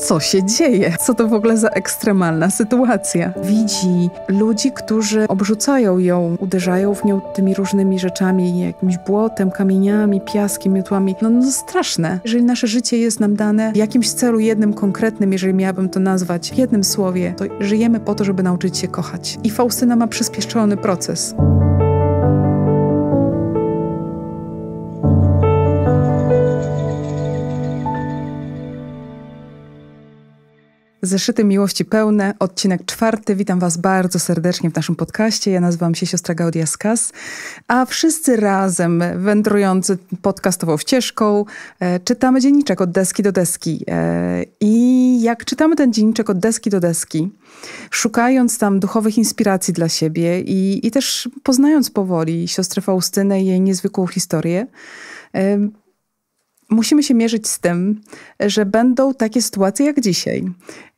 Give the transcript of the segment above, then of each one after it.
co się dzieje, co to w ogóle za ekstremalna sytuacja. Widzi ludzi, którzy obrzucają ją, uderzają w nią tymi różnymi rzeczami, jakimś błotem, kamieniami, piaskiem, miotłami. No, no straszne. Jeżeli nasze życie jest nam dane w jakimś celu jednym konkretnym, jeżeli miałabym to nazwać w jednym słowie, to żyjemy po to, żeby nauczyć się kochać. I Faustyna ma przyspieszony proces. Zeszyty Miłości Pełne, odcinek czwarty. Witam Was bardzo serdecznie w naszym podcaście. Ja nazywam się siostra Gaudia Skas, a wszyscy razem, wędrujący podcastową ścieżką, e, czytamy dzienniczek od deski do deski. E, I jak czytamy ten dzienniczek od deski do deski, szukając tam duchowych inspiracji dla siebie i, i też poznając powoli siostrę Faustynę i jej niezwykłą historię, e, musimy się mierzyć z tym, że będą takie sytuacje jak dzisiaj,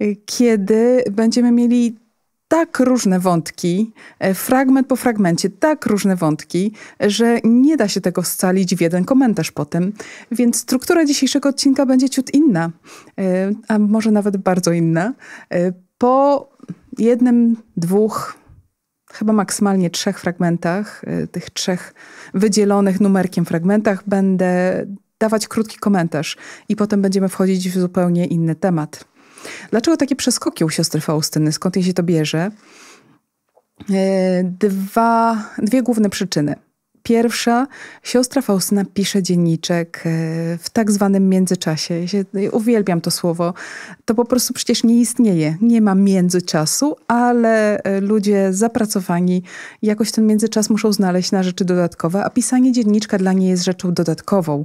y, kiedy będziemy mieli tak różne wątki, y, fragment po fragmencie, tak różne wątki, że nie da się tego scalić w jeden komentarz po tym. Więc struktura dzisiejszego odcinka będzie ciut inna, y, a może nawet bardzo inna. Po jednym, dwóch, chyba maksymalnie trzech fragmentach, tych trzech wydzielonych numerkiem fragmentach, będę dawać krótki komentarz i potem będziemy wchodzić w zupełnie inny temat. Dlaczego takie przeskoki u siostry Faustyny? Skąd jej się to bierze? E, dwa, dwie główne przyczyny pierwsza siostra Faustyna pisze dzienniczek e, w tak zwanym międzyczasie. Ja uwielbiam to słowo. To po prostu przecież nie istnieje. Nie ma międzyczasu, ale e, ludzie zapracowani jakoś ten międzyczas muszą znaleźć na rzeczy dodatkowe, a pisanie dzienniczka dla niej jest rzeczą dodatkową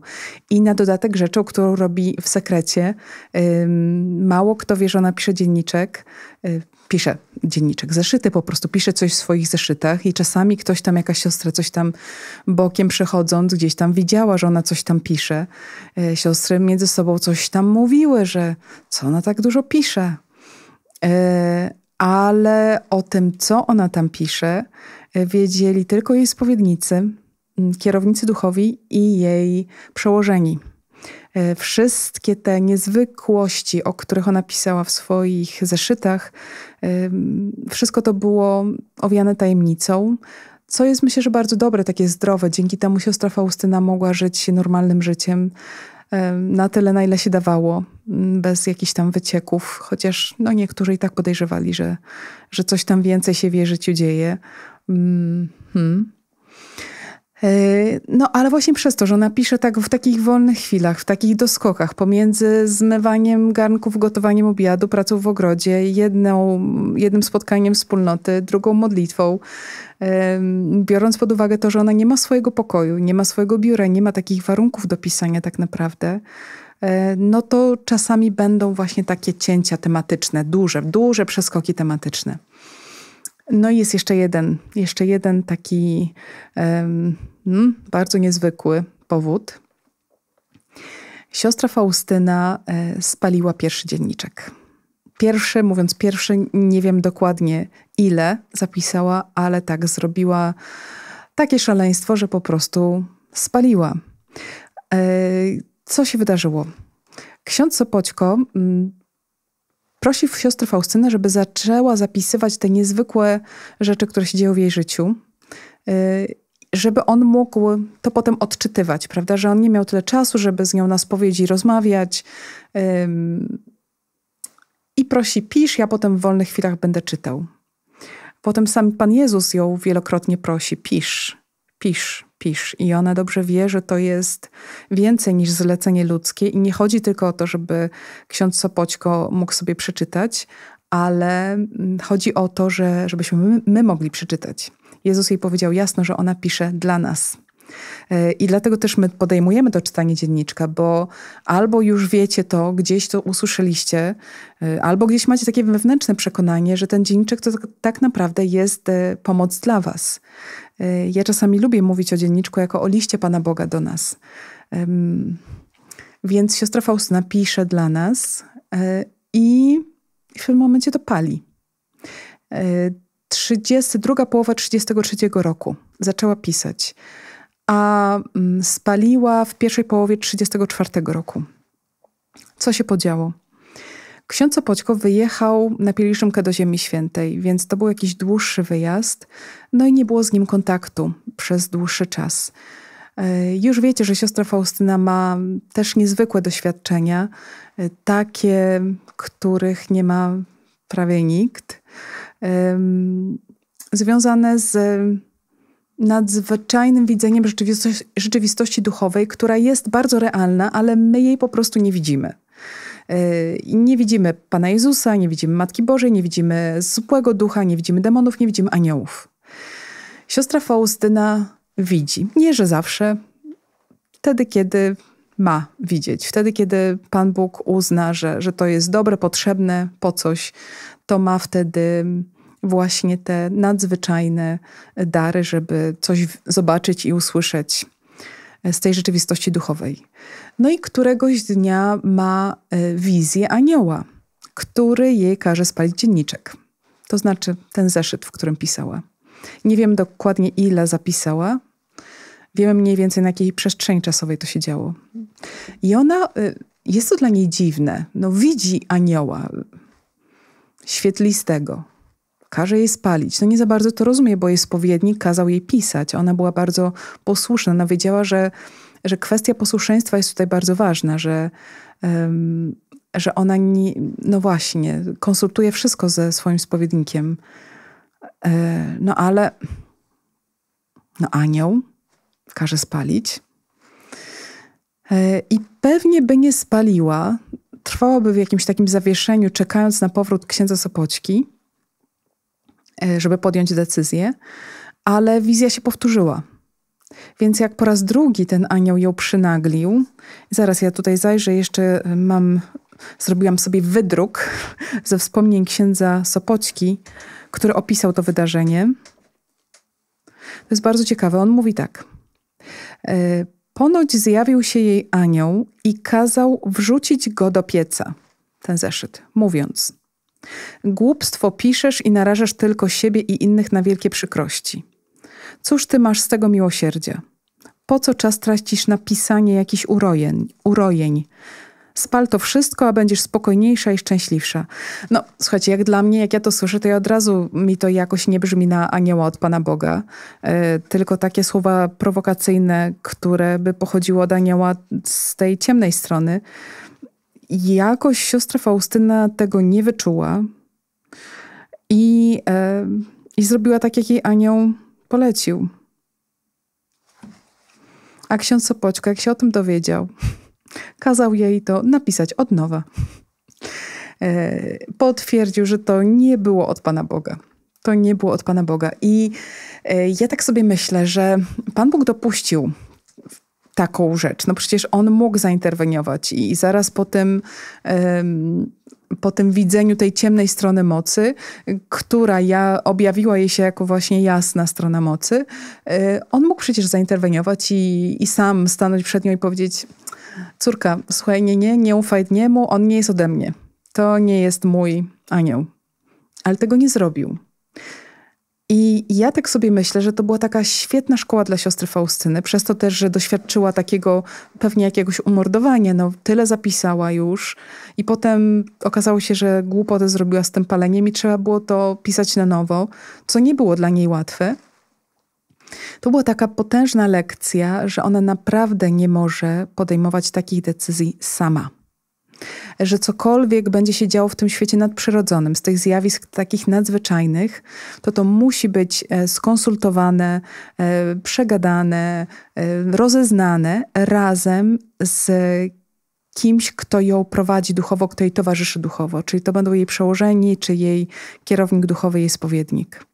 i na dodatek rzeczą, którą robi w sekrecie. Mało kto wie, że ona pisze dzienniczek y, piszę dzienniczek, zeszyty, po prostu piszę coś w swoich zeszytach i czasami ktoś tam, jakaś siostra coś tam bokiem przechodząc gdzieś tam widziała, że ona coś tam pisze. E, siostry między sobą coś tam mówiły, że co ona tak dużo pisze. E, ale o tym, co ona tam pisze, e, wiedzieli tylko jej spowiednicy, mm, kierownicy duchowi i jej przełożeni. E, wszystkie te niezwykłości, o których ona pisała w swoich zeszytach, e, wszystko to było owiane tajemnicą. Co jest myślę, że bardzo dobre, takie zdrowe. Dzięki temu siostra Faustyna mogła żyć normalnym życiem e, na tyle, na ile się dawało, bez jakichś tam wycieków, chociaż no, niektórzy i tak podejrzewali, że, że coś tam więcej się w jej życiu dzieje. Mm, hmm. E, no, ale właśnie przez to, że ona pisze tak w takich wolnych chwilach, w takich doskokach, pomiędzy zmywaniem garnków, gotowaniem obiadu, pracą w ogrodzie, jedną, jednym spotkaniem wspólnoty, drugą modlitwą, e, biorąc pod uwagę to, że ona nie ma swojego pokoju, nie ma swojego biura, nie ma takich warunków do pisania tak naprawdę, e, no to czasami będą właśnie takie cięcia tematyczne, duże, duże przeskoki tematyczne. No i jest jeszcze jeden, jeszcze jeden taki um, bardzo niezwykły powód. Siostra Faustyna e, spaliła pierwszy dzienniczek. Pierwszy, mówiąc pierwszy, nie wiem dokładnie ile zapisała, ale tak zrobiła takie szaleństwo, że po prostu spaliła. E, co się wydarzyło? Ksiądz Sopoćko mm, prosi siostrę Faustynę, żeby zaczęła zapisywać te niezwykłe rzeczy, które się dzieją w jej życiu, y, żeby on mógł to potem odczytywać, prawda? Że on nie miał tyle czasu, żeby z nią na spowiedzi rozmawiać. I prosi, pisz, ja potem w wolnych chwilach będę czytał. Potem sam Pan Jezus ją wielokrotnie prosi, pisz, pisz pisz. I ona dobrze wie, że to jest więcej niż zlecenie ludzkie i nie chodzi tylko o to, żeby ksiądz Sopoćko mógł sobie przeczytać, ale mm, chodzi o to, że, żebyśmy my, my mogli przeczytać. Jezus jej powiedział jasno, że ona pisze dla nas. E, I dlatego też my podejmujemy to czytanie dzienniczka, bo albo już wiecie to, gdzieś to usłyszeliście, e, albo gdzieś macie takie wewnętrzne przekonanie, że ten dzienniczek to tak, tak naprawdę jest e, pomoc dla was. Y, ja czasami lubię mówić o dzienniczku jako o liście Pana Boga do nas. Więc siostra Faustyna pisze dla nas e, i w tym momencie to pali. 32, e, połowa 33 roku zaczęła pisać, a mm, spaliła w pierwszej połowie 34 roku. Co się podziało? Ksiądz Opoćko wyjechał na pielgrzymkę do Ziemi Świętej, więc to był jakiś dłuższy wyjazd, no i nie było z nim kontaktu przez dłuższy czas. E, już wiecie, że siostra Faustyna ma też niezwykłe doświadczenia, e, takie, których nie ma prawie nikt, związane z nadzwyczajnym widzeniem rzeczywistości duchowej, która jest bardzo realna, ale my jej po prostu nie widzimy. I nie widzimy Pana Jezusa, nie widzimy Matki Bożej, nie widzimy supłego ducha, nie widzimy demonów, nie widzimy aniołów. Siostra Faustyna widzi. Nie, że zawsze. Wtedy, kiedy ma widzieć. Wtedy, kiedy Pan Bóg uzna, że, że to jest dobre, potrzebne po coś, to ma wtedy właśnie te nadzwyczajne dary, żeby coś zobaczyć i usłyszeć z tej rzeczywistości duchowej. No i któregoś dnia ma e, wizję anioła, który jej każe spalić dzienniczek. To znaczy ten zeszyt, w którym pisała. Nie wiem dokładnie ile zapisała. Wiemy mniej więcej na jakiej przestrzeni czasowej to się działo. I ona, e, jest to dla niej dziwne, no widzi anioła e, świetlistego, każe jej spalić. No nie za bardzo to rozumie, bo jej spowiednik kazał jej pisać. Ona była bardzo posłuszna. Ona wiedziała, że, że kwestia posłuszeństwa jest tutaj bardzo ważna, że, um, że ona, nie, no właśnie, konsultuje wszystko ze swoim spowiednikiem. E, no ale, no anioł każe spalić. E, I pewnie by nie spaliła, trwałaby w jakimś takim zawieszeniu, czekając na powrót księdza Sopoćki E, żeby podjąć decyzję, ale wizja się powtórzyła. Więc jak po raz drugi ten anioł ją przynaglił, zaraz ja tutaj zajrzę, jeszcze mam, zrobiłam sobie wydruk ze wspomnień księdza Sopoćki, który opisał to wydarzenie. To jest bardzo ciekawe. On mówi tak. E, ponoć zjawił się jej anioł i kazał wrzucić go do pieca, ten zeszyt, mówiąc – Głupstwo piszesz i narażasz tylko siebie i innych na wielkie przykrości. Cóż ty masz z tego miłosierdzia? Po co czas tracisz na pisanie jakichś urojeń? urojeń? Spal to wszystko, a będziesz spokojniejsza i szczęśliwsza. No, słuchajcie, jak dla mnie, jak ja to słyszę, to ja od razu mi to jakoś nie brzmi na anioła od Pana Boga, yy, tylko takie słowa prowokacyjne, które by pochodziło od anioła z tej ciemnej strony. Jakoś siostra Faustyna tego nie wyczuła i, e, i zrobiła tak, jak jej anioł polecił. A ksiądz Sopoćko, jak się o tym dowiedział, kazał jej to napisać od nowa. E, potwierdził, że to nie było od Pana Boga. To nie było od Pana Boga. I e, ja tak sobie myślę, że Pan Bóg dopuścił taką rzecz. No przecież on mógł zainterweniować i zaraz po tym, po tym widzeniu tej ciemnej strony mocy, która ja, objawiła jej się jako właśnie jasna strona mocy, e, on mógł przecież zainterweniować i, i sam stanąć przed nią i powiedzieć córka, słuchaj, nie, nie, nie ufaj niemu, on nie jest ode mnie. To nie jest mój anioł. Ale tego nie zrobił. I ja tak sobie myślę, że to była taka świetna szkoła dla siostry Faustyny, przez to też, że doświadczyła takiego pewnie jakiegoś umordowania. No, tyle zapisała już i potem okazało się, że głupotę zrobiła z tym paleniem i trzeba było to pisać na nowo, co nie było dla niej łatwe. To była taka potężna lekcja, że ona naprawdę nie może podejmować takich decyzji sama że cokolwiek będzie się działo w tym świecie nadprzyrodzonym, z tych zjawisk takich nadzwyczajnych, to to musi być e, skonsultowane, e, przegadane, e, rozeznane razem z kimś, kto ją prowadzi duchowo, kto jej towarzyszy duchowo. Czyli to będą jej przełożeni, czy jej kierownik duchowy, jej spowiednik.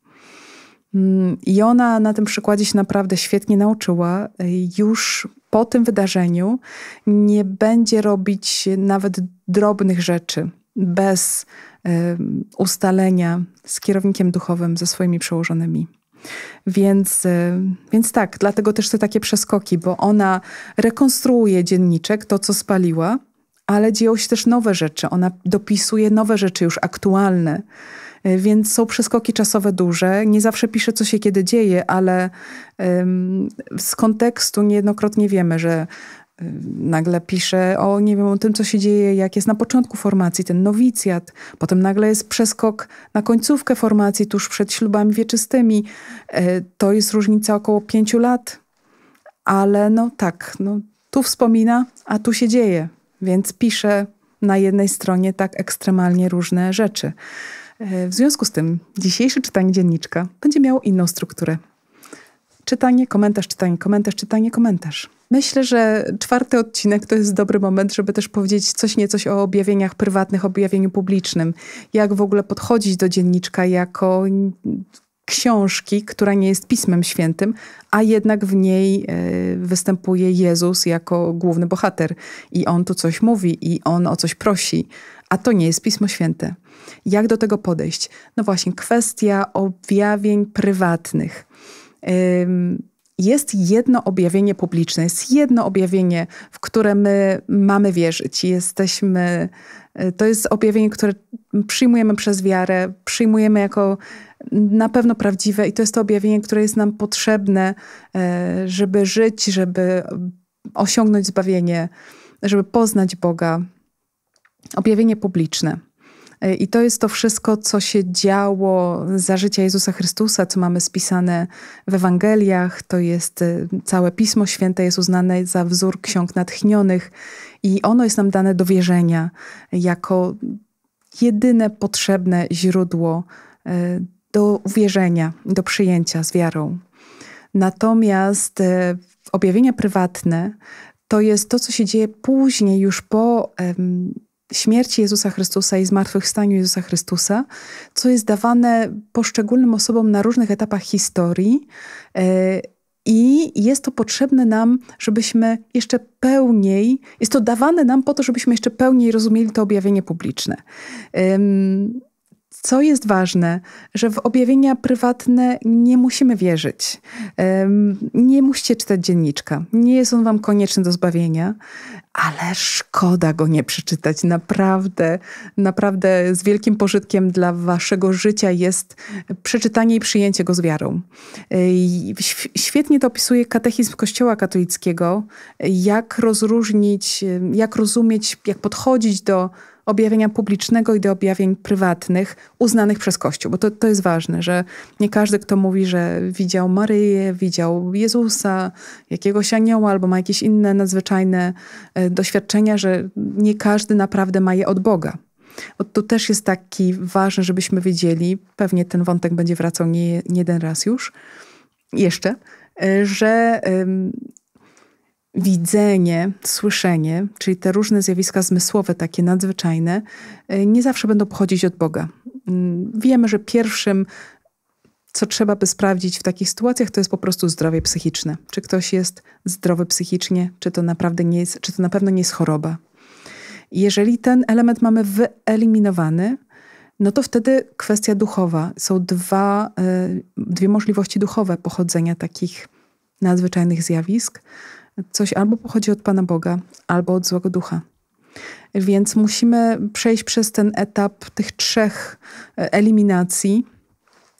Mm, I ona na tym przykładzie się naprawdę świetnie nauczyła. Już po tym wydarzeniu nie będzie robić nawet drobnych rzeczy bez y, ustalenia z kierownikiem duchowym, ze swoimi przełożonymi. Więc, y, więc tak, dlatego też te takie przeskoki, bo ona rekonstruuje dzienniczek, to co spaliła, ale dzieją się też nowe rzeczy. Ona dopisuje nowe rzeczy już aktualne. E, więc są przeskoki czasowe duże. Nie zawsze pisze, co się kiedy dzieje, ale z kontekstu niejednokrotnie wiemy, że nagle pisze o, nie wiem, o tym, co się dzieje, jak jest na początku formacji, ten nowicjat. Potem nagle jest przeskok na końcówkę formacji, tuż przed ślubami wieczystymi. E, to jest różnica około pięciu lat. Ale no tak, no, tu wspomina, a tu się dzieje. Więc pisze na jednej stronie tak ekstremalnie różne rzeczy. E, w związku z tym dzisiejsze czytanie dzienniczka będzie miało inną strukturę. Czytanie, komentarz, czytanie, komentarz, czytanie, komentarz. Myślę, że czwarty odcinek to jest dobry moment, żeby też powiedzieć coś niecoś o objawieniach prywatnych, objawieniu publicznym. Jak w ogóle podchodzić do dzienniczka jako książki, która nie jest Pismem Świętym, a jednak w niej e, występuje Jezus jako główny bohater. I on tu coś mówi, i on o coś prosi a to nie jest Pismo Święte. Jak do tego podejść? No właśnie, kwestia objawień prywatnych. Jest jedno objawienie publiczne, jest jedno objawienie, w które my mamy wierzyć. Jesteśmy, y, to jest objawienie, które przyjmujemy przez wiarę, przyjmujemy jako na pewno prawdziwe i to jest to objawienie, które jest nam potrzebne, e, żeby żyć, żeby osiągnąć zbawienie, żeby poznać Boga, objawienie publiczne. E, I to jest to wszystko, co się działo za życia Jezusa Chrystusa, co mamy spisane w Ewangeliach. To jest e, całe Pismo Święte, jest uznane za wzór ksiąg natchnionych i ono jest nam dane do wierzenia jako jedyne potrzebne źródło e, do uwierzenia, do przyjęcia z wiarą. Natomiast objawienia prywatne to jest to, co się dzieje później, już po śmierci Jezusa Chrystusa i zmartwychwstaniu Jezusa Chrystusa, co jest dawane poszczególnym osobom na różnych etapach historii. E, I jest to potrzebne nam, żebyśmy jeszcze pełniej, jest to dawane nam po to, żebyśmy jeszcze pełniej rozumieli to objawienie publiczne. Co jest ważne, że w objawienia prywatne nie musimy wierzyć. Nie musicie czytać dzienniczka. Nie jest on wam konieczny do zbawienia ale szkoda go nie przeczytać. Naprawdę, naprawdę z wielkim pożytkiem dla waszego życia jest przeczytanie i przyjęcie go z wiarą. Świetnie to opisuje katechizm Kościoła katolickiego, jak rozróżnić, jak rozumieć, jak podchodzić do objawienia publicznego i do objawień prywatnych uznanych przez Kościół, bo to, to jest ważne, że nie każdy, kto mówi, że widział Maryję, widział Jezusa, jakiegoś anioła albo ma jakieś inne nadzwyczajne e, doświadczenia, że nie każdy naprawdę ma je od Boga. Bo to też jest taki ważny, żebyśmy wiedzieli, pewnie ten wątek będzie wracał nie, nie jeden raz już, jeszcze, e, że widzenie, słyszenie, czyli te różne zjawiska zmysłowe, takie nadzwyczajne, y, nie zawsze będą pochodzić od Boga. Mm, wiemy, że pierwszym, co trzeba by sprawdzić w takich sytuacjach, to jest po prostu zdrowie psychiczne. Czy ktoś jest zdrowy psychicznie, czy to naprawdę nie jest, czy to na pewno nie jest choroba. Jeżeli ten element mamy wyeliminowany, no to wtedy kwestia duchowa. Są dwa, y, dwie możliwości duchowe pochodzenia takich nadzwyczajnych zjawisk coś albo pochodzi od Pana Boga, albo od złego ducha. Więc musimy przejść przez ten etap tych trzech e, eliminacji,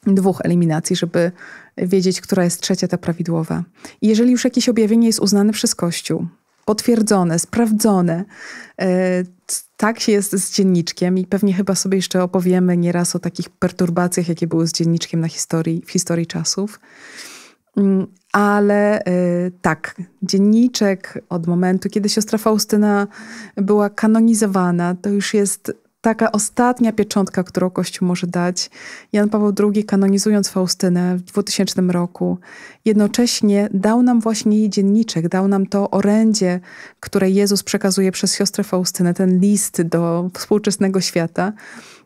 dwóch eliminacji, żeby wiedzieć, która jest trzecia, ta prawidłowa. I jeżeli już jakieś objawienie jest uznane przez Kościół, potwierdzone, sprawdzone, e, tak się jest z dzienniczkiem i pewnie chyba sobie jeszcze opowiemy nieraz o takich perturbacjach, jakie były z dzienniczkiem na historii, w historii czasów Mm, ale y, tak, dzienniczek od momentu, kiedy siostra Faustyna była kanonizowana, to już jest taka ostatnia pieczątka, którą Kościół może dać. Jan Paweł II, kanonizując Faustynę w 2000 roku, jednocześnie dał nam właśnie jej dzienniczek, dał nam to orędzie, które Jezus przekazuje przez siostrę Faustynę, ten list do współczesnego świata,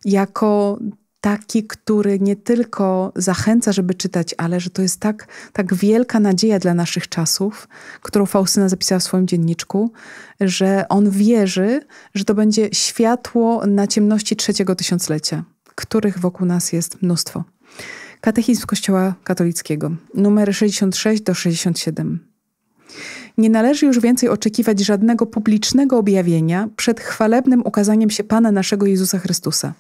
jako taki, który nie tylko zachęca, żeby czytać, ale że to jest tak, tak wielka nadzieja dla naszych czasów, którą Faustyna zapisała w swoim dzienniczku, że on wierzy, że to będzie światło na ciemności trzeciego tysiąclecia, których wokół nas jest mnóstwo. Katechizm Kościoła Katolickiego, numer 66 do 67. Nie należy już więcej oczekiwać żadnego publicznego objawienia przed chwalebnym ukazaniem się Pana naszego Jezusa Chrystusa –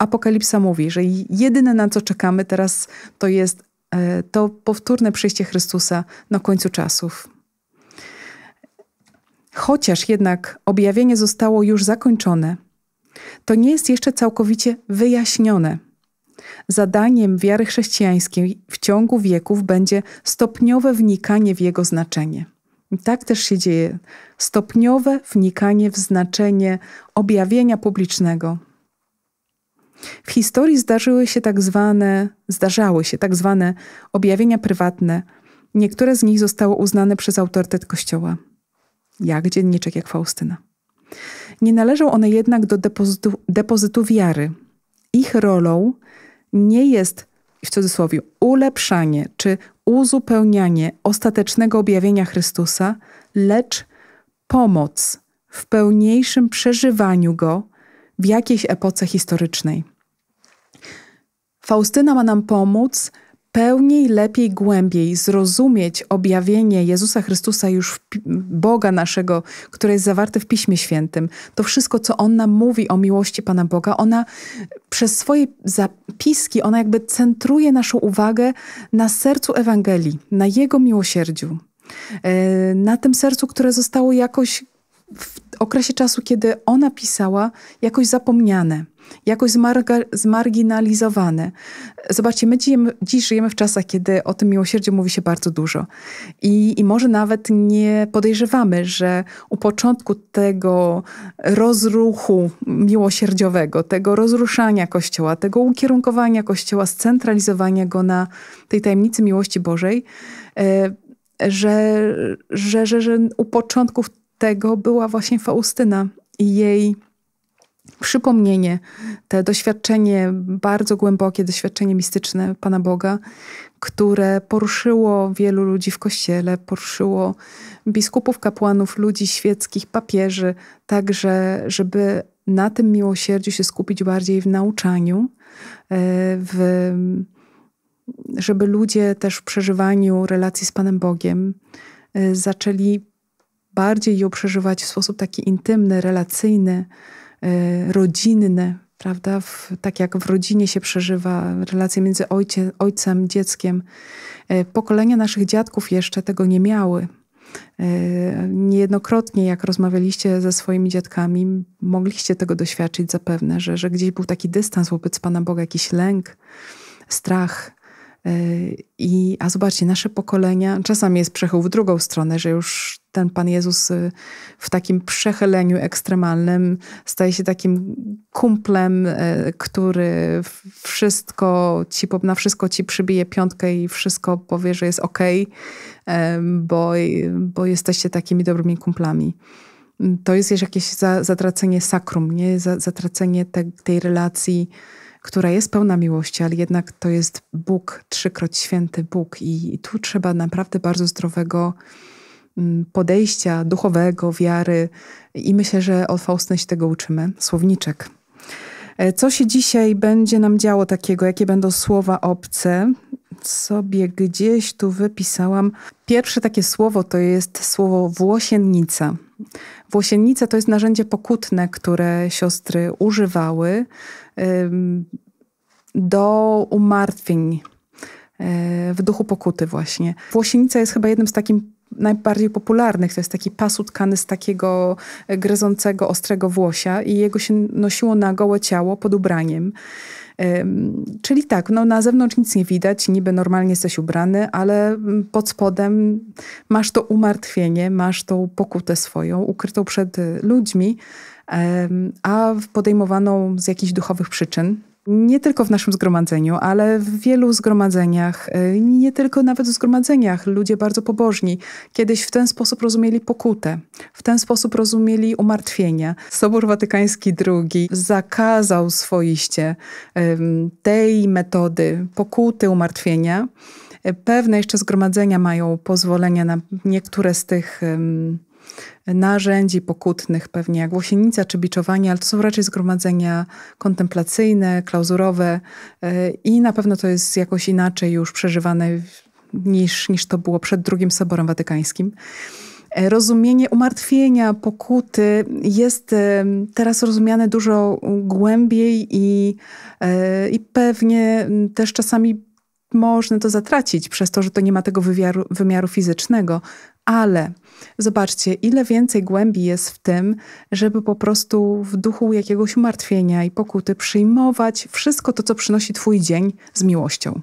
Apokalipsa mówi, że jedyne na co czekamy teraz to jest e, to powtórne przyjście Chrystusa na końcu czasów. Chociaż jednak objawienie zostało już zakończone, to nie jest jeszcze całkowicie wyjaśnione. Zadaniem wiary chrześcijańskiej w ciągu wieków będzie stopniowe wnikanie w jego znaczenie. I tak też się dzieje. Stopniowe wnikanie w znaczenie objawienia publicznego, w historii zdarzyły się tak zwane, zdarzały się tak zwane objawienia prywatne. Niektóre z nich zostały uznane przez autorytet Kościoła, jak dzienniczek, jak Faustyna. Nie należą one jednak do depozytu, depozytu wiary. Ich rolą nie jest, w cudzysłowie, ulepszanie czy uzupełnianie ostatecznego objawienia Chrystusa, lecz pomoc w pełniejszym przeżywaniu go w jakiejś epoce historycznej. Faustyna ma nam pomóc pełniej, lepiej, głębiej zrozumieć objawienie Jezusa Chrystusa, już Boga naszego, które jest zawarte w Piśmie Świętym. To wszystko, co On nam mówi o miłości Pana Boga, ona przez swoje zapiski, ona jakby centruje naszą uwagę na sercu Ewangelii, na Jego miłosierdziu, e, na tym sercu, które zostało jakoś w okresie czasu, kiedy ona pisała, jakoś zapomniane, jakoś zmarga- zmarginalizowane. Zobaczcie, my dziś, dziś żyjemy w czasach, kiedy o tym miłosierdziu mówi się bardzo dużo. I, I może nawet nie podejrzewamy, że u początku tego rozruchu miłosierdziowego, tego rozruszania Kościoła, tego ukierunkowania Kościoła, scentralizowania go na tej tajemnicy miłości Bożej, e, że, że, że, że u początków tego była właśnie Faustyna i jej przypomnienie, te doświadczenie, bardzo głębokie doświadczenie mistyczne Pana Boga, które poruszyło wielu ludzi w kościele, poruszyło biskupów, kapłanów, ludzi świeckich, papieży, także żeby na tym miłosierdziu się skupić bardziej w nauczaniu, e, w, żeby ludzie też w przeżywaniu relacji z Panem Bogiem e, zaczęli bardziej ją przeżywać w sposób taki intymny, relacyjny, e, rodzinny, prawda? W, tak jak w rodzinie się przeżywa relacje między ojcie, ojcem, dzieckiem. E, pokolenia naszych dziadków jeszcze tego nie miały. E, niejednokrotnie, jak rozmawialiście ze swoimi dziadkami, mogliście tego doświadczyć zapewne, że, że gdzieś był taki dystans wobec Pana Boga, jakiś lęk, strach. E, I, a zobaczcie, nasze pokolenia, czasami jest przechył w drugą stronę, że już ten Pan Jezus y, w takim przechyleniu ekstremalnym staje się takim kumplem, e, który wszystko ci, na wszystko ci przybije piątkę i wszystko powie, że jest okej, okay, e, bo, bo jesteście takimi dobrymi kumplami. To jest jakieś zatracenie sakrum, nie? zatracenie te, tej relacji która jest pełna miłości, ale jednak to jest Bóg, trzykroć święty Bóg. I, i tu trzeba naprawdę bardzo zdrowego mm, podejścia duchowego, wiary. I myślę, że od Faustyny się tego uczymy. Słowniczek. E, co się dzisiaj będzie nam działo takiego? Jakie będą słowa obce? Sobie gdzieś tu wypisałam. Pierwsze takie słowo to jest słowo włosiennica. Włosiennica to jest narzędzie pokutne, które siostry używały do umartwień e, w duchu pokuty właśnie. Włosienica jest chyba jednym z takim najbardziej popularnych. To jest taki pas utkany z takiego e, gryzącego, ostrego włosia i jego się nosiło na gołe ciało pod ubraniem. Czyli tak, no na zewnątrz nic nie widać, niby normalnie jesteś ubrany, ale mm, pod spodem masz to umartwienie, masz tą pokutę swoją, ukrytą przed y, ludźmi, a podejmowaną z jakichś duchowych przyczyn, nie tylko w naszym zgromadzeniu, ale w wielu zgromadzeniach, y, nie tylko nawet w zgromadzeniach, ludzie bardzo pobożni kiedyś w ten sposób rozumieli pokutę, w ten sposób rozumieli umartwienie. Sobór Watykański II zakazał swoiście tej metody pokuty, umartwienia. Y, pewne jeszcze zgromadzenia mają pozwolenia na niektóre z tych narzędzi pokutnych, pewnie jak łosienica czy biczowanie, ale to są raczej zgromadzenia kontemplacyjne, klauzurowe e, i na pewno to jest jakoś inaczej już przeżywane niż, niż to było przed drugim Soborem Watykańskim. E, rozumienie umartwienia, pokuty jest e, teraz rozumiane dużo głębiej i, i pewnie też czasami można to zatracić przez to, że to nie ma tego wymiaru fizycznego, ale zobaczcie, ile więcej głębi jest w tym, żeby po prostu w duchu jakiegoś umartwienia i pokuty przyjmować wszystko to, co przynosi Twój dzień z miłością.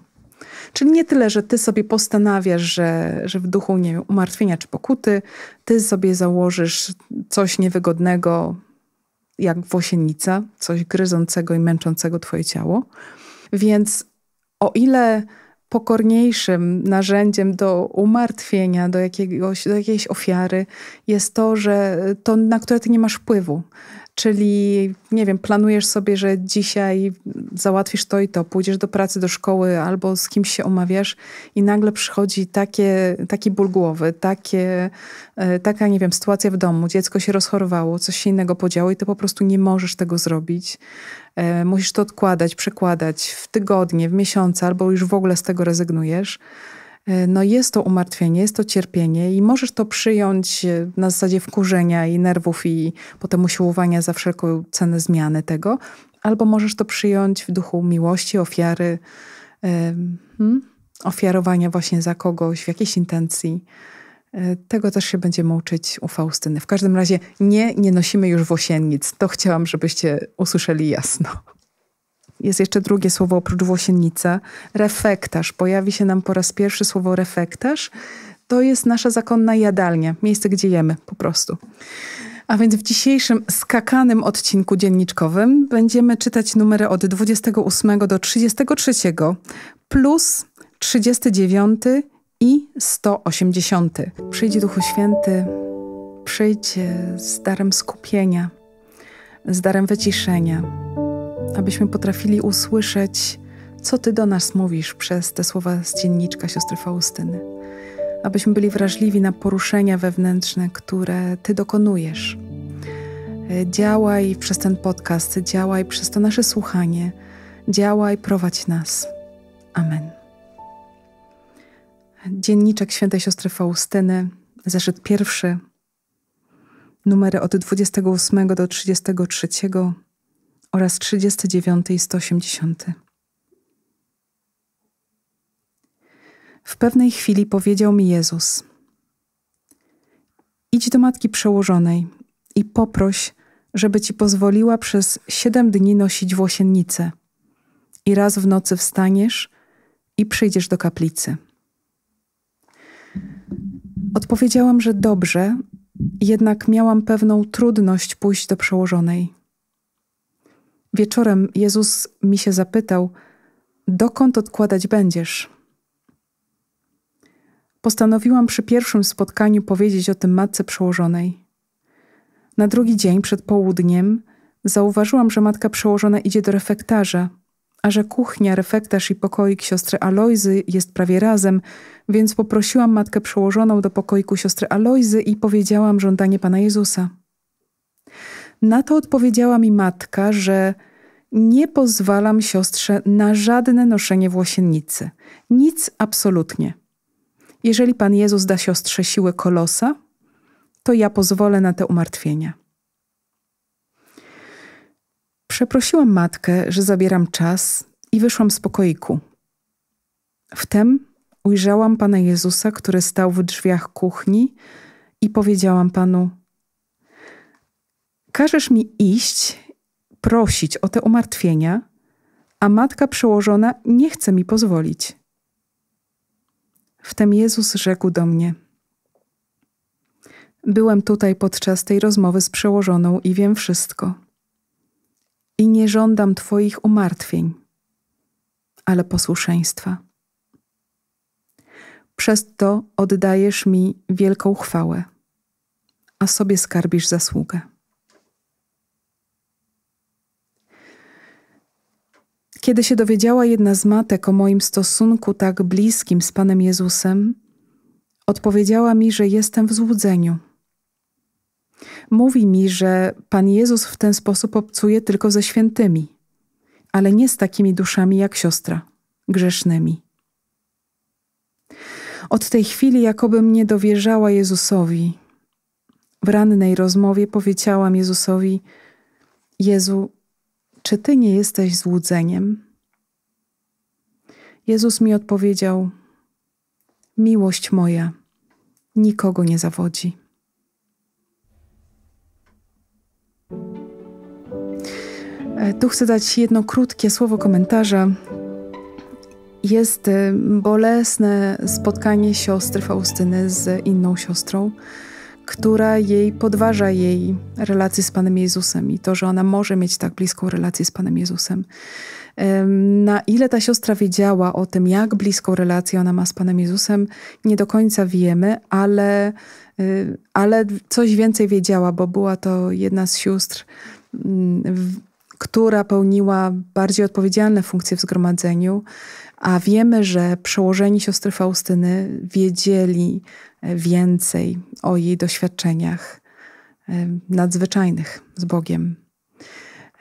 Czyli nie tyle, że ty sobie postanawiasz, że, że w duchu nie wiem, umartwienia czy pokuty, ty sobie założysz coś niewygodnego, jak włosiennica, coś gryzącego i męczącego twoje ciało. Więc o ile pokorniejszym narzędziem do umartwienia, do, jakiegoś, do jakiejś ofiary jest to, że to, na które ty nie masz wpływu. Czyli, nie wiem, planujesz sobie, że dzisiaj załatwisz to i to, pójdziesz do pracy, do szkoły albo z kimś się omawiasz i nagle przychodzi takie, taki ból głowy, takie, e, taka, nie wiem, sytuacja w domu, dziecko się rozchorowało, coś się innego podziało i ty po prostu nie możesz tego zrobić. E, musisz to odkładać, przekładać w tygodnie, w miesiące albo już w ogóle z tego rezygnujesz. E, no jest to umartwienie, jest to cierpienie i możesz to przyjąć e, na zasadzie wkurzenia i nerwów i potem usiłowania za wszelką cenę zmiany tego, albo możesz to przyjąć w duchu miłości, ofiary, e, hmm, ofiarowania właśnie za kogoś, w jakiejś intencji. Tego też się będziemy uczyć u Faustyny. W każdym razie nie, nie nosimy już włosiennic. To chciałam, żebyście usłyszeli jasno jest jeszcze drugie słowo oprócz włosiennica, refektarz. Pojawi się nam po raz pierwszy słowo refektarz. To jest nasza zakonna jadalnia, miejsce, gdzie jemy po prostu. A więc w dzisiejszym skakanym odcinku dzienniczkowym będziemy czytać numery od 28 do 33 plus 39 i 180. Przyjdź Duchu Święty, przyjdź z darem skupienia, z darem wyciszenia abyśmy potrafili usłyszeć, co Ty do nas mówisz przez te słowa z dzienniczka siostry Faustyny, abyśmy byli wrażliwi na poruszenia wewnętrzne, które Ty dokonujesz. E, działaj przez ten podcast, działaj przez to nasze słuchanie, działaj, prowadź nas. Amen. Dzienniczek świętej siostry Faustyny, zeszedł pierwszy, numery od 28 do 33 oraz 39 i 180. W pewnej chwili powiedział mi Jezus: Idź do matki przełożonej i poproś, żeby ci pozwoliła przez siedem dni nosić włosiennicę. I raz w nocy wstaniesz i przyjdziesz do kaplicy. Odpowiedziałam, że dobrze, jednak miałam pewną trudność pójść do przełożonej. Wieczorem Jezus mi się zapytał: Dokąd odkładać będziesz? Postanowiłam przy pierwszym spotkaniu powiedzieć o tym matce przełożonej. Na drugi dzień przed południem zauważyłam, że matka przełożona idzie do refektarza, a że kuchnia, refektarz i pokoik siostry Alojzy jest prawie razem, więc poprosiłam matkę przełożoną do pokoiku siostry Alojzy i powiedziałam żądanie Pana Jezusa. Na to odpowiedziała mi matka, że nie pozwalam siostrze na żadne noszenie włosiennicy. Nic absolutnie. Jeżeli Pan Jezus da siostrze siłę kolosa, to ja pozwolę na te umartwienia. Przeprosiłam matkę, że zabieram czas i wyszłam z pokoiku. Wtem ujrzałam Pana Jezusa, który stał w drzwiach kuchni i powiedziałam Panu: Każesz mi iść prosić o te umartwienia, a matka przełożona nie chce mi pozwolić. Wtem Jezus rzekł do mnie: Byłem tutaj podczas tej rozmowy z przełożoną i wiem wszystko. I nie żądam Twoich umartwień, ale posłuszeństwa. Przez to oddajesz mi wielką chwałę, a sobie skarbisz zasługę. Kiedy się dowiedziała jedna z matek o moim stosunku tak bliskim z Panem Jezusem, odpowiedziała mi, że jestem w złudzeniu. Mówi mi, że Pan Jezus w ten sposób obcuje tylko ze świętymi, ale nie z takimi duszami jak siostra, grzesznymi. Od tej chwili, jakobym nie dowierzała Jezusowi, w rannej rozmowie powiedziałam Jezusowi: Jezu, czy ty nie jesteś złudzeniem? Jezus mi odpowiedział: Miłość moja nikogo nie zawodzi. E, tu chcę dać jedno krótkie słowo komentarza. Jest e, bolesne spotkanie siostry Faustyny z inną siostrą która jej podważa jej relacje z Panem Jezusem i to, że ona może mieć tak bliską relację z Panem Jezusem. Na ile ta siostra wiedziała o tym, jak bliską relację ona ma z Panem Jezusem, nie do końca wiemy, ale, y, ale coś więcej wiedziała, bo była to jedna z sióstr, mm, która pełniła bardziej odpowiedzialne funkcje w zgromadzeniu a wiemy, że przełożeni siostry Faustyny wiedzieli e, więcej o jej doświadczeniach e, nadzwyczajnych z Bogiem.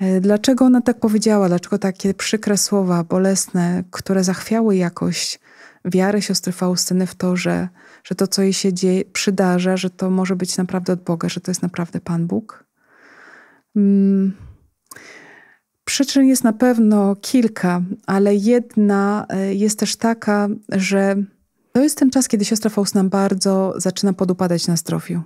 E, dlaczego ona tak powiedziała? Dlaczego takie przykre słowa, bolesne, które zachwiały jakoś wiary siostry Faustyny w to, że, że to, co jej się dzieje, przydarza, że to może być naprawdę od Boga, że to jest naprawdę Pan Bóg? Hmm. Przyczyn jest na pewno kilka, ale jedna e, jest też taka, że to jest ten czas, kiedy siostra Faustyna bardzo zaczyna podupadać na zdrowiu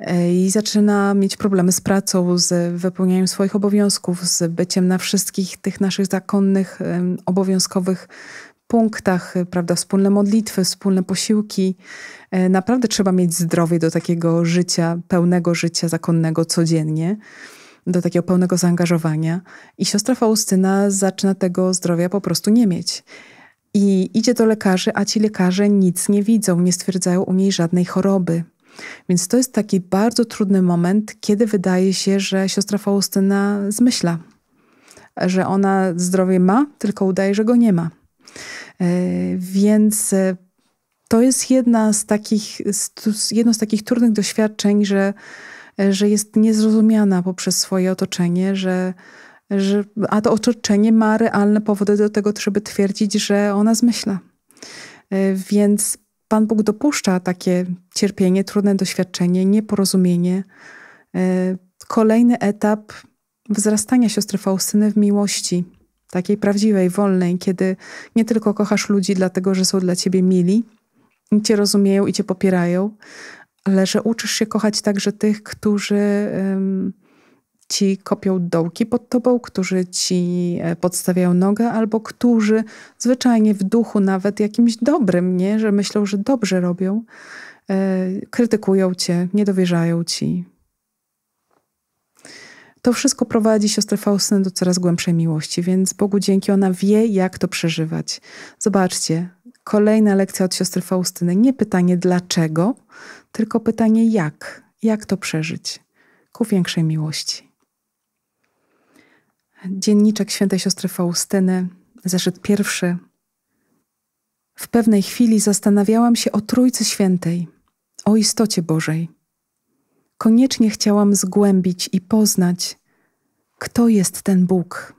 e, i zaczyna mieć problemy z pracą, z wypełnianiem swoich obowiązków, z byciem na wszystkich tych naszych zakonnych, obowiązkowych punktach, prawda, wspólne modlitwy, wspólne posiłki. E, naprawdę trzeba mieć zdrowie do takiego życia, pełnego życia zakonnego codziennie do takiego pełnego zaangażowania. I siostra Faustyna zaczyna tego zdrowia po prostu nie mieć. I idzie do lekarzy, a ci lekarze nic nie widzą, nie stwierdzają u niej żadnej choroby. Więc to jest taki bardzo trudny moment, kiedy wydaje się, że siostra Faustyna zmyśla, że ona zdrowie ma, tylko udaje, że go nie ma. E, więc e, to jest jedna z takich, jedno z takich trudnych doświadczeń, że że jest niezrozumiana poprzez swoje otoczenie, że, że, a to otoczenie ma realne powody do tego, żeby twierdzić, że ona zmyśla. E, więc Pan Bóg dopuszcza takie cierpienie, trudne doświadczenie, nieporozumienie. E, kolejny etap wzrastania siostry Faustyny w miłości, takiej prawdziwej, wolnej, kiedy nie tylko kochasz ludzi dlatego, że są dla ciebie mili, cię rozumieją i cię popierają, ale że uczysz się kochać także tych, którzy ci kopią dołki pod tobą, którzy ci e, podstawiają nogę, albo którzy zwyczajnie w duchu nawet jakimś dobrym, nie? że myślą, że dobrze robią, e, krytykują cię, nie dowierzają ci. To wszystko prowadzi siostrę Faustynę do coraz głębszej miłości, więc Bogu dzięki ona wie, jak to przeżywać. Zobaczcie, Kolejna lekcja od siostry Faustyny. Nie pytanie dlaczego, tylko pytanie jak. Jak to przeżyć? Ku większej miłości. Dzienniczek świętej siostry Faustyny, zeszyt pierwszy. W pewnej chwili zastanawiałam się o Trójcy Świętej, o istocie Bożej. Koniecznie chciałam zgłębić i poznać, kto jest ten Bóg,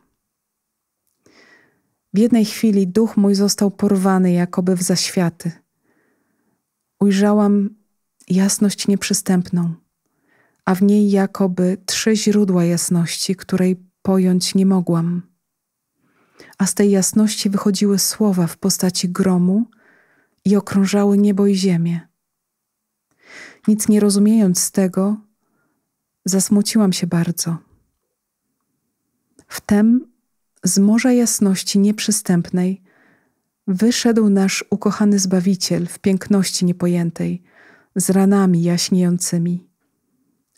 w jednej chwili duch mój został porwany jakoby w zaświaty. Ujrzałam jasność nieprzystępną, a w niej jakoby trzy źródła jasności, której pojąć nie mogłam. A z tej jasności wychodziły słowa w postaci gromu i okrążały niebo i ziemię. Nic nie rozumiejąc z tego, zasmuciłam się bardzo. Wtem z morza jasności nieprzystępnej, wyszedł nasz ukochany Zbawiciel w piękności niepojętej, z ranami jaśniejącymi,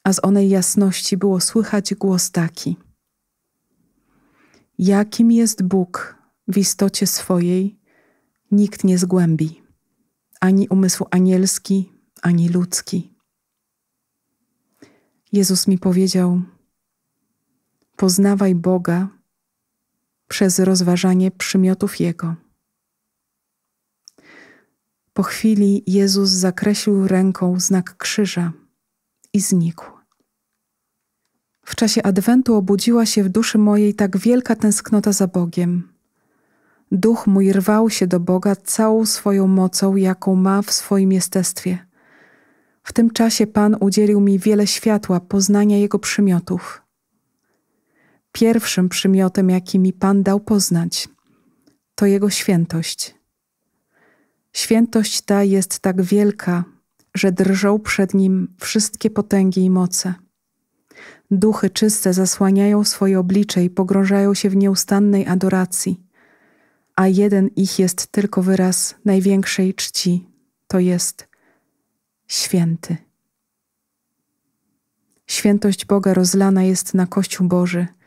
a z onej jasności było słychać głos taki. Jakim jest Bóg w istocie swojej, nikt nie zgłębi, ani umysł anielski, ani ludzki. Jezus mi powiedział: Poznawaj Boga przez rozważanie przymiotów Jego. Po chwili Jezus zakreślił ręką znak krzyża i znikł. W czasie adwentu obudziła się w duszy mojej tak wielka tęsknota za Bogiem. Duch mój rwał się do Boga całą swoją mocą, jaką ma w swoim jestestwie. W tym czasie Pan udzielił mi wiele światła, poznania Jego przymiotów. Pierwszym przymiotem, jaki mi Pan dał poznać, to Jego świętość. Świętość ta jest tak wielka, że drżą przed Nim wszystkie potęgi i moce. Duchy czyste zasłaniają swoje oblicze i pogrążają się w nieustannej adoracji, a jeden ich jest tylko wyraz największej czci, to jest święty. Świętość Boga rozlana jest na Kościół Boży –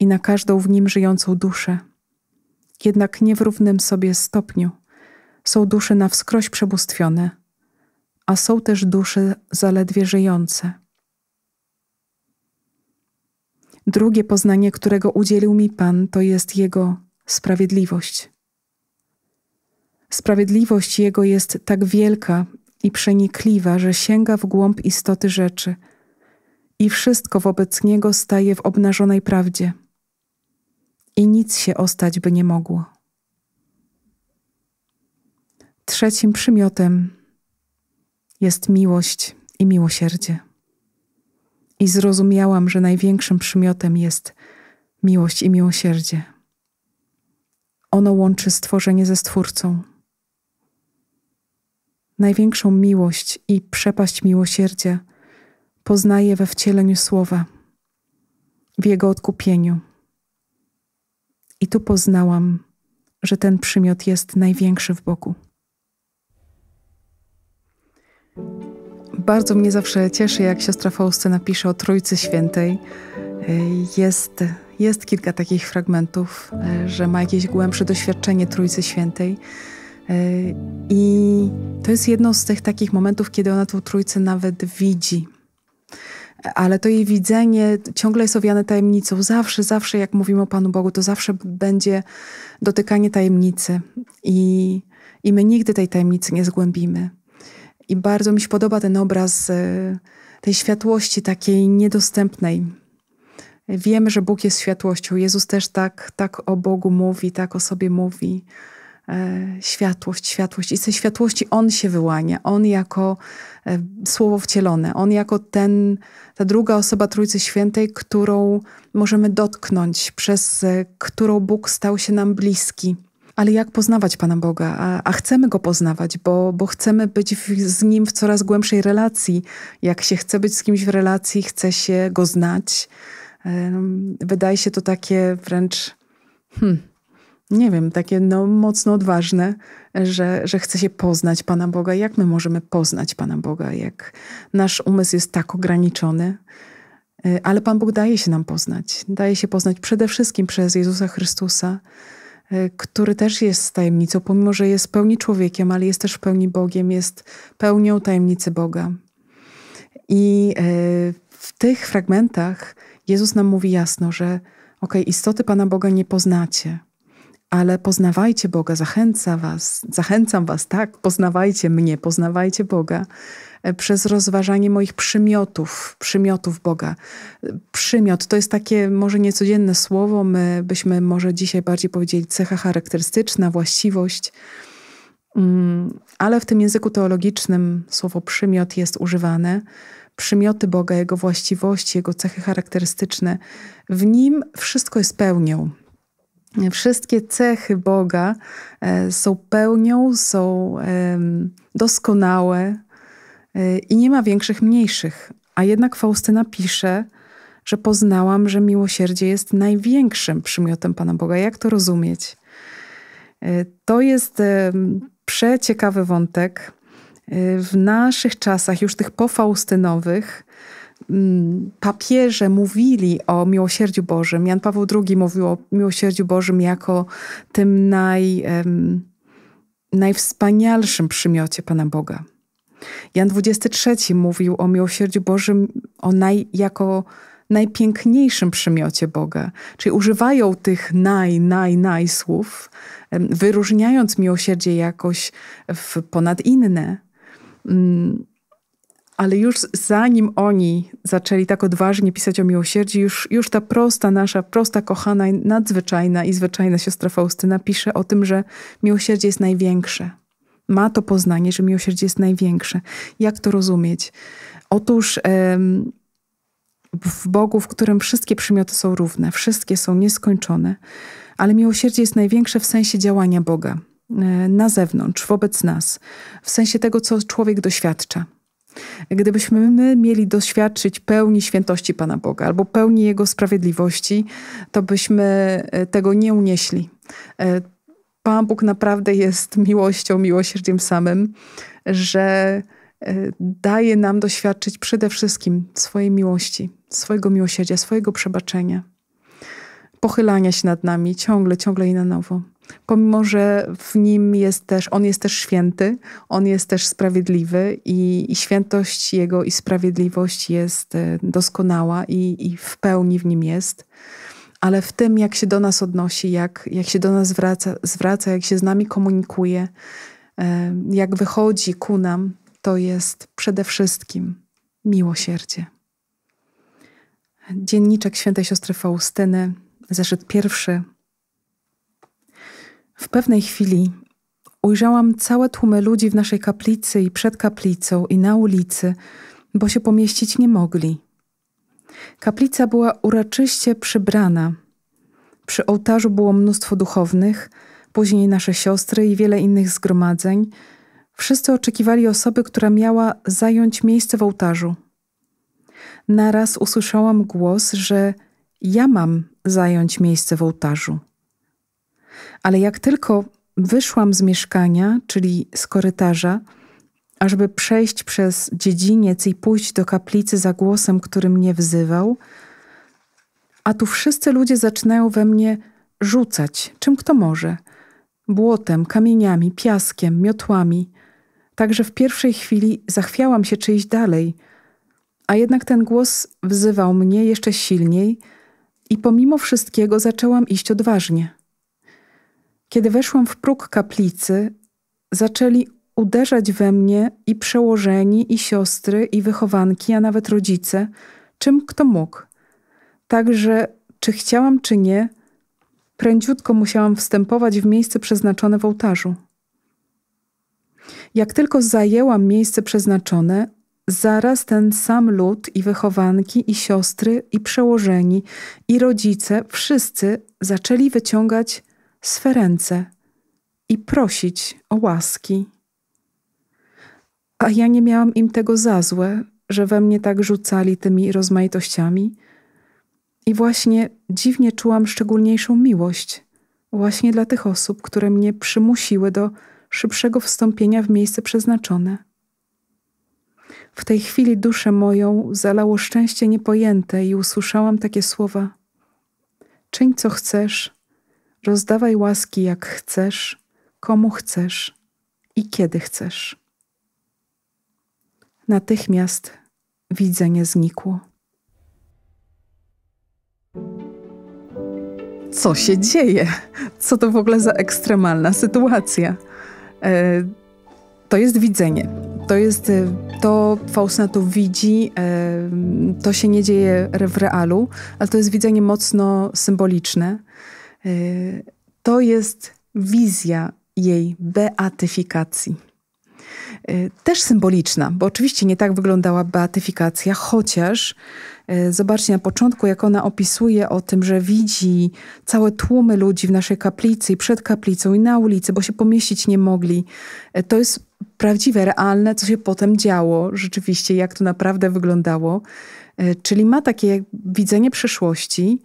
i na każdą w nim żyjącą duszę. Jednak nie w równym sobie stopniu są dusze na wskroś przebóstwione, a są też dusze zaledwie żyjące. Drugie poznanie, którego udzielił mi Pan, to jest Jego sprawiedliwość. Sprawiedliwość Jego jest tak wielka i przenikliwa, że sięga w głąb istoty rzeczy i wszystko wobec Niego staje w obnażonej prawdzie i nic się ostać by nie mogło. Trzecim przymiotem jest miłość i miłosierdzie. I zrozumiałam, że największym przymiotem jest miłość i miłosierdzie. Ono łączy stworzenie ze Stwórcą. Największą miłość i przepaść miłosierdzia poznaje we wcieleniu Słowa, w Jego odkupieniu i tu poznałam, że ten przymiot jest największy w Bogu. Bardzo mnie zawsze cieszy, jak siostra Faustyna pisze o Trójcy Świętej. Jest, jest kilka takich fragmentów, że ma jakieś głębsze doświadczenie Trójcy Świętej. I to jest jedno z tych takich momentów, kiedy ona tą Trójcę nawet widzi, ale to jej widzenie ciągle jest owiane tajemnicą. Zawsze, zawsze jak mówimy o Panu Bogu, to zawsze będzie dotykanie tajemnicy i, i my nigdy tej tajemnicy nie zgłębimy. I bardzo mi się podoba ten obraz e, tej światłości takiej niedostępnej. Wiemy, że Bóg jest światłością. Jezus też tak, tak o Bogu mówi, tak o sobie mówi. E, światłość, światłość. I z tej światłości On się wyłania. On jako e, słowo wcielone. On jako ten, ta druga osoba Trójcy Świętej, którą możemy dotknąć, przez e, którą Bóg stał się nam bliski. Ale jak poznawać Pana Boga? A, a chcemy Go poznawać, bo, bo chcemy być w, z Nim w coraz głębszej relacji. Jak się chce być z kimś w relacji, chce się Go znać. No, wydaje się to takie wręcz... Hmm, nie wiem, takie no, mocno odważne, że, że chce się poznać Pana Boga. Jak my możemy poznać Pana Boga, jak nasz umysł jest tak ograniczony? Y, ale Pan Bóg daje się nam poznać. Daje się poznać przede wszystkim przez Jezusa Chrystusa, y, który też jest tajemnicą, pomimo że jest w pełni człowiekiem, ale jest też w pełni Bogiem, jest pełnią tajemnicy Boga. I y, w tych fragmentach Jezus nam mówi jasno, że okej, okay, istoty Pana Boga nie poznacie ale poznawajcie Boga, zachęca was, zachęcam was, tak, poznawajcie mnie, poznawajcie Boga e, przez rozważanie moich przymiotów, przymiotów Boga. Przymiot to jest takie może niecodzienne słowo, my byśmy może dzisiaj bardziej powiedzieli cecha charakterystyczna, właściwość, mm, ale w tym języku teologicznym słowo przymiot jest używane. Przymioty Boga, Jego właściwości, Jego cechy charakterystyczne, w nim wszystko jest pełnią wszystkie cechy Boga e, są pełnią, są doskonałe e, i nie ma większych, mniejszych. A jednak Faustyna pisze, że poznałam, że miłosierdzie jest największym przymiotem Pana Boga. Jak to rozumieć? E, to jest przeciekawy wątek. W naszych czasach, już tych pofaustynowych, Mm, papieże mówili o miłosierdziu Bożym. Jan Paweł II mówił o miłosierdziu Bożym jako tym naj, najwspanialszym przymiocie Pana Boga. Jan XXIII mówił o miłosierdziu Bożym o naj, jako najpiękniejszym przymiocie Boga. Czyli używają tych naj, naj, naj słów, wyróżniając miłosierdzie jakoś w ponad inne. Mm, ale już zanim oni zaczęli tak odważnie pisać o miłosierdziu, już, już ta prosta nasza, prosta, kochana, nadzwyczajna i zwyczajna siostra Faustyna pisze o tym, że miłosierdzie jest największe. Ma to poznanie, że miłosierdzie jest największe. Jak to rozumieć? Otóż em, w Bogu, w którym wszystkie przymioty są równe, wszystkie są nieskończone, ale miłosierdzie jest największe w sensie działania Boga e, na zewnątrz, wobec nas, w sensie tego, co człowiek doświadcza Gdybyśmy my mieli doświadczyć pełni świętości Pana Boga albo pełni Jego sprawiedliwości, to byśmy e, tego nie unieśli. E, Pan Bóg naprawdę jest miłością, miłosierdziem samym, że e, daje nam doświadczyć przede wszystkim swojej miłości, swojego miłosierdzia, swojego przebaczenia, pochylania się nad nami ciągle, ciągle i na nowo pomimo że w nim jest też, on jest też święty, on jest też sprawiedliwy i, i świętość jego i sprawiedliwość jest e, doskonała i, i, w pełni w nim jest. Ale w tym, jak się do nas odnosi, jak, jak się do nas zwraca, zwraca, jak się z nami komunikuje, e, jak wychodzi ku nam, to jest przede wszystkim miłosierdzie. Dzienniczek świętej siostry Faustyny, zeszyt pierwszy, w pewnej chwili ujrzałam całe tłumy ludzi w naszej kaplicy i przed kaplicą i na ulicy, bo się pomieścić nie mogli. Kaplica była uroczyście przybrana. Przy ołtarzu było mnóstwo duchownych, później nasze siostry i wiele innych zgromadzeń. Wszyscy oczekiwali osoby, która miała zająć miejsce w ołtarzu. Naraz usłyszałam głos, że ja mam zająć miejsce w ołtarzu. Ale jak tylko wyszłam z mieszkania, czyli z korytarza, ażeby przejść przez dziedziniec i pójść do kaplicy za głosem, który mnie wzywał, a tu wszyscy ludzie zaczynają we mnie rzucać, czym kto może błotem, kamieniami, piaskiem, miotłami. Także w pierwszej chwili zachwiałam się czy iść dalej, a jednak ten głos wzywał mnie jeszcze silniej i pomimo wszystkiego zaczęłam iść odważnie. Kiedy weszłam w próg kaplicy, zaczęli uderzać we mnie i przełożeni, i siostry, i wychowanki, a nawet rodzice, czym kto mógł. Także, czy chciałam, czy nie, prędziutko musiałam wstępować w miejsce przeznaczone w ołtarzu. Jak tylko zajęłam miejsce przeznaczone, zaraz ten sam lud i wychowanki, i siostry, i przełożeni, i rodzice, wszyscy zaczęli wyciągać swe ręce i prosić o łaski. A ja nie miałam im tego za złe, że we mnie tak rzucali tymi rozmaitościami. I właśnie dziwnie czułam szczególniejszą miłość właśnie dla tych osób, które mnie przymusiły do szybszego wstąpienia w miejsce przeznaczone. W tej chwili duszę moją zalało szczęście niepojęte i usłyszałam takie słowa: Czyń co chcesz, Rozdawaj łaski jak chcesz, komu chcesz i kiedy chcesz. Natychmiast widzenie znikło. Co się dzieje? Co to w ogóle za ekstremalna sytuacja? E, to jest widzenie. To jest e, to, na to widzi, e, to się nie dzieje w realu, ale to jest widzenie mocno symboliczne. Y, to jest wizja jej beatyfikacji. Y, też symboliczna, bo oczywiście nie tak wyglądała beatyfikacja, chociaż y, zobaczcie na początku, jak ona opisuje o tym, że widzi całe tłumy ludzi w naszej kaplicy i przed kaplicą i na ulicy, bo się pomieścić nie mogli. To jest prawdziwe, realne, co się potem działo, rzeczywiście, jak to naprawdę wyglądało. Czyli ma takie widzenie przyszłości,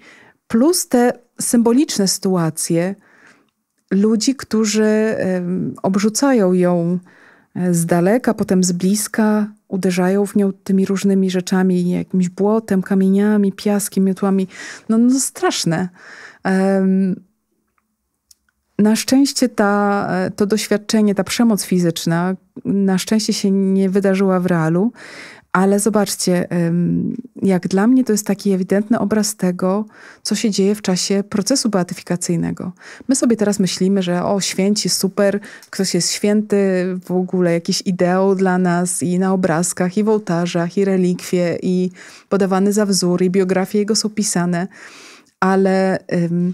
plus te symboliczne sytuacje ludzi, którzy obrzucają ją e, z daleka, potem z bliska, uderzają w nią tymi różnymi rzeczami, jakimś błotem, kamieniami, piaskiem, miotłami. No, no straszne. Na szczęście ta, e, to doświadczenie, ta przemoc fizyczna, na szczęście się nie wydarzyła w realu, ale zobaczcie, jak dla mnie to jest taki ewidentny obraz tego, co się dzieje w czasie procesu beatyfikacyjnego. My sobie teraz myślimy, że o, święci, super, ktoś jest święty, w ogóle jakiś ideał dla nas i na obrazkach, i w ołtarzach, i relikwie, i podawany za wzór, i biografie jego są pisane. Ale... Ym,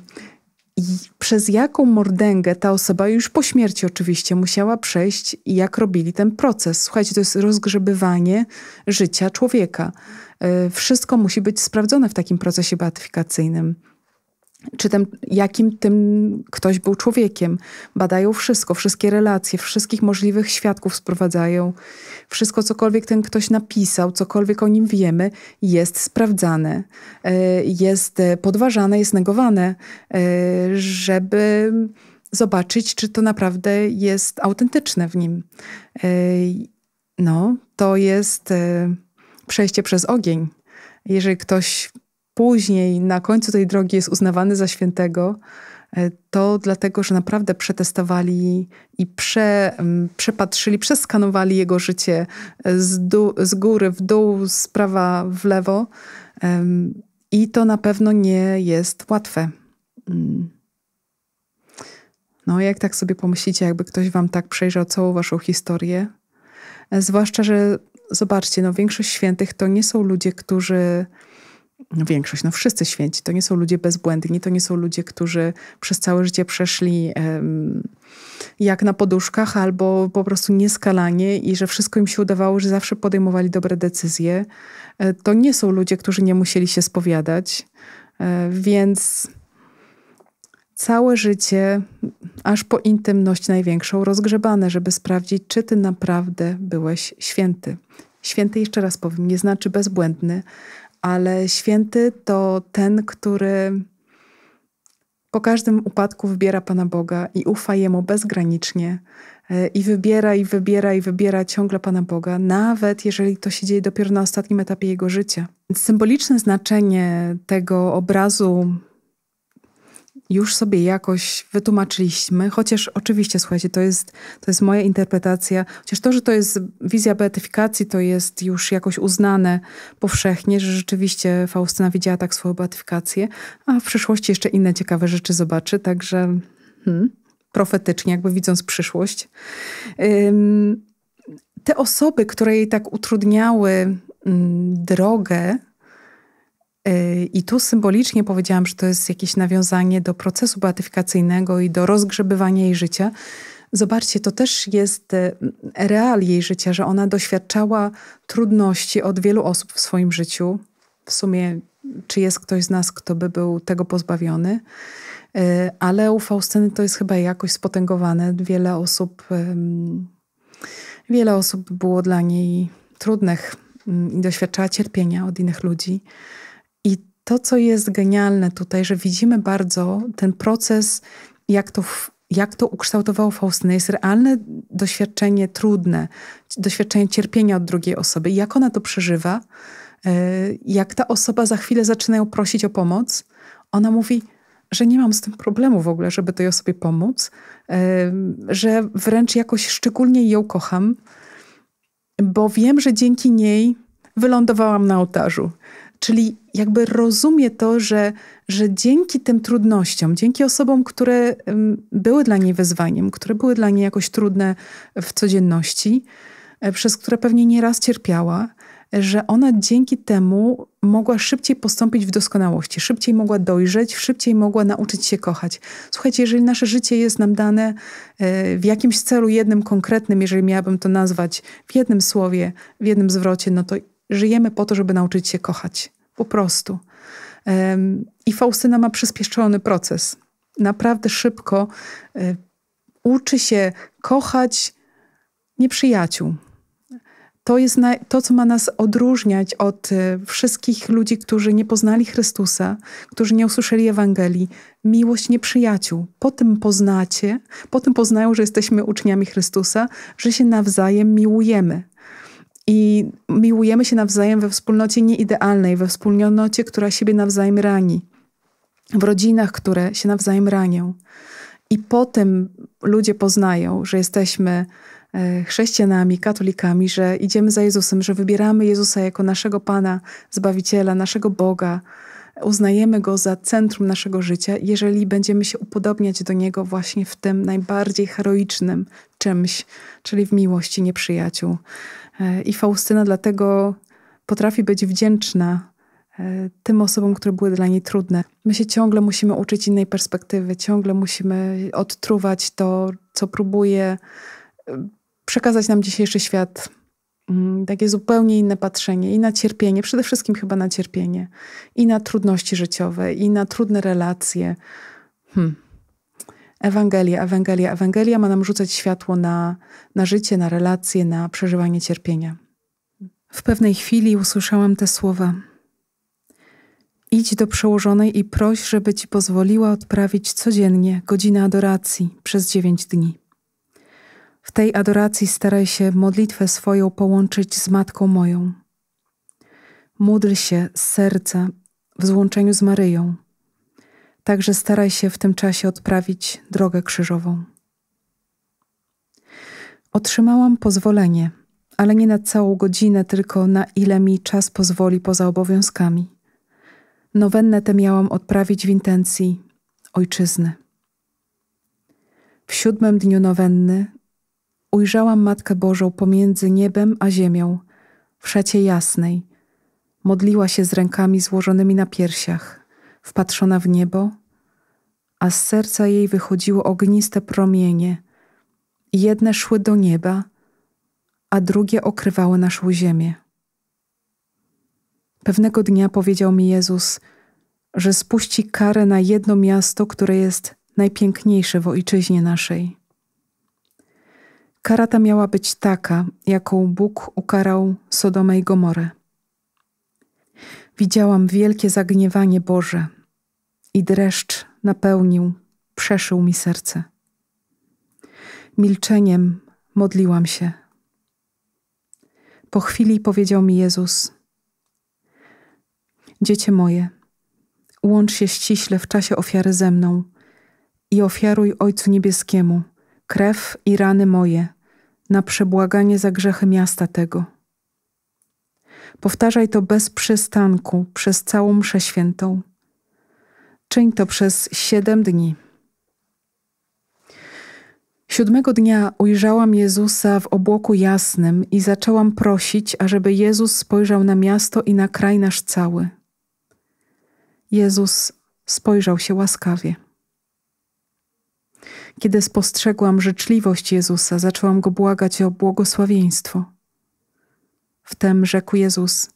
i przez jaką mordęgę ta osoba już po śmierci oczywiście musiała przejść i jak robili ten proces. Słuchajcie, to jest rozgrzebywanie życia człowieka. E, wszystko musi być sprawdzone w takim procesie beatyfikacyjnym czy tym, jakim tym ktoś był człowiekiem. Badają wszystko, wszystkie relacje, wszystkich możliwych świadków sprowadzają. Wszystko, cokolwiek ten ktoś napisał, cokolwiek o nim wiemy, jest sprawdzane, e, jest e, podważane, jest negowane, e, żeby zobaczyć, czy to naprawdę jest autentyczne w nim. No, to jest przejście przez ogień. Jeżeli ktoś później na końcu tej drogi jest uznawany za świętego, e, to dlatego, że naprawdę przetestowali i prze, mm, przepatrzyli, przeskanowali jego życie e, z, dół, z góry w dół, z prawa w lewo. I to na pewno nie jest łatwe. Mm. No, jak tak sobie pomyślicie, jakby ktoś wam tak przejrzał całą waszą historię. E, zwłaszcza, że zobaczcie, no, większość świętych to nie są ludzie, którzy większość, no wszyscy święci, to nie są ludzie bezbłędni, to nie są ludzie, którzy przez całe życie przeszli jak na poduszkach albo po prostu nieskalanie i że wszystko im się udawało, że zawsze podejmowali dobre decyzje. E, to nie są ludzie, którzy nie musieli się spowiadać, e, więc całe życie, aż po intymność największą, rozgrzebane, żeby sprawdzić, czy ty naprawdę byłeś święty. Święty, jeszcze raz powiem, nie znaczy bezbłędny, ale święty to ten, który po każdym upadku wybiera Pana Boga i ufa Jemu bezgranicznie. E, I wybiera, i wybiera, i wybiera ciągle Pana Boga, nawet jeżeli to się dzieje dopiero na ostatnim etapie jego życia. Symboliczne znaczenie tego obrazu już sobie jakoś wytłumaczyliśmy, chociaż oczywiście, słuchajcie, to jest, to jest moja interpretacja, chociaż to, że to jest wizja beatyfikacji, to jest już jakoś uznane powszechnie, że rzeczywiście Faustyna widziała tak swoją beatyfikację, a w przyszłości jeszcze inne ciekawe rzeczy zobaczy, także hmm, profetycznie, jakby widząc przyszłość. Ym, te osoby, które jej tak utrudniały mm, drogę Y, I tu symbolicznie powiedziałam, że to jest jakieś nawiązanie do procesu beatyfikacyjnego i do rozgrzebywania jej życia. Zobaczcie, to też jest y, real jej życia, że ona doświadczała trudności od wielu osób w swoim życiu. W sumie, czy jest ktoś z nas, kto by był tego pozbawiony? Y, ale u Faustyny to jest chyba jakoś spotęgowane. Wiele osób, wiele osób było dla niej trudnych i doświadczała cierpienia od innych ludzi to, co jest genialne tutaj, że widzimy bardzo ten proces, jak to, jak to ukształtowało Faustynę. No jest realne doświadczenie trudne, doświadczenie cierpienia od drugiej osoby. Jak ona to przeżywa, y, jak ta osoba za chwilę zaczyna ją prosić o pomoc, ona mówi, że nie mam z tym problemu w ogóle, żeby tej osobie pomóc, y, że wręcz jakoś szczególnie ją kocham, bo wiem, że dzięki niej wylądowałam na ołtarzu. Czyli jakby rozumie to, że, że dzięki tym trudnościom, dzięki osobom, które były dla niej wyzwaniem, które były dla niej jakoś trudne w codzienności, e, przez które pewnie nieraz cierpiała, e, że ona dzięki temu mogła szybciej postąpić w doskonałości, szybciej mogła dojrzeć, szybciej mogła nauczyć się kochać. Słuchajcie, jeżeli nasze życie jest nam dane e, w jakimś celu jednym konkretnym, jeżeli miałabym to nazwać w jednym słowie, w jednym zwrocie, no to Żyjemy po to, żeby nauczyć się kochać. Po prostu. I Faustyna ma przyspieszony proces. Naprawdę szybko e, uczy się kochać nieprzyjaciół. To jest to, co ma nas odróżniać od e, wszystkich ludzi, którzy nie poznali Chrystusa, którzy nie usłyszeli Ewangelii. Miłość nieprzyjaciół. Po tym poznacie, po tym poznają, że jesteśmy uczniami Chrystusa, że się nawzajem miłujemy i miłujemy się nawzajem we wspólnocie nieidealnej, we wspólnocie, która siebie nawzajem rani, w rodzinach, które się nawzajem ranią. I potem ludzie poznają, że jesteśmy e, chrześcijanami, katolikami, że idziemy za Jezusem, że wybieramy Jezusa jako naszego Pana, Zbawiciela, naszego Boga. Uznajemy Go za centrum naszego życia, jeżeli będziemy się upodobniać do Niego właśnie w tym najbardziej heroicznym czymś, czyli w miłości nieprzyjaciół. E, I Faustyna dlatego potrafi być wdzięczna e, tym osobom, które były dla niej trudne. My się ciągle musimy uczyć innej perspektywy, ciągle musimy odtruwać to, co próbuje e, przekazać nam dzisiejszy świat. Mm, takie zupełnie inne patrzenie i na cierpienie, przede wszystkim chyba na cierpienie, i na trudności życiowe, i na trudne relacje. Hmm. Ewangelia, Ewangelia, Ewangelia ma nam rzucać światło na, na życie, na relacje, na przeżywanie cierpienia. W pewnej chwili usłyszałam te słowa. Idź do przełożonej i proś, żeby ci pozwoliła odprawić codziennie godzinę adoracji przez dziewięć dni. W tej adoracji staraj się modlitwę swoją połączyć z Matką moją. Módl się z serca w złączeniu z Maryją Także staraj się w tym czasie odprawić drogę krzyżową. Otrzymałam pozwolenie, ale nie na całą godzinę, tylko na ile mi czas pozwoli poza obowiązkami. Nowennę tę miałam odprawić w intencji ojczyzny. W siódmym dniu nowenny ujrzałam Matkę Bożą pomiędzy niebem a ziemią, w szacie jasnej. Modliła się z rękami złożonymi na piersiach, wpatrzona w niebo a z serca jej wychodziło ogniste promienie. Jedne szły do nieba, a drugie okrywały naszą ziemię. Pewnego dnia powiedział mi Jezus, że spuści karę na jedno miasto, które jest najpiękniejsze w ojczyźnie naszej. Kara ta miała być taka, jaką Bóg ukarał Sodomę i Gomorę. Widziałam wielkie zagniewanie Boże i dreszcz napełnił, przeszył mi serce. Milczeniem modliłam się. Po chwili powiedział mi Jezus: Dziecie moje, łącz się ściśle w czasie ofiary ze mną i ofiaruj Ojcu Niebieskiemu krew i rany moje na przebłaganie za grzechy miasta tego. Powtarzaj to bez przystanku przez całą mszę świętą. Czyń to przez siedem dni. Siódmego dnia ujrzałam Jezusa w obłoku jasnym i zaczęłam prosić, ażeby Jezus spojrzał na miasto i na kraj nasz cały. Jezus spojrzał się łaskawie. Kiedy spostrzegłam życzliwość Jezusa, zaczęłam go błagać o błogosławieństwo. Wtem rzekł Jezus: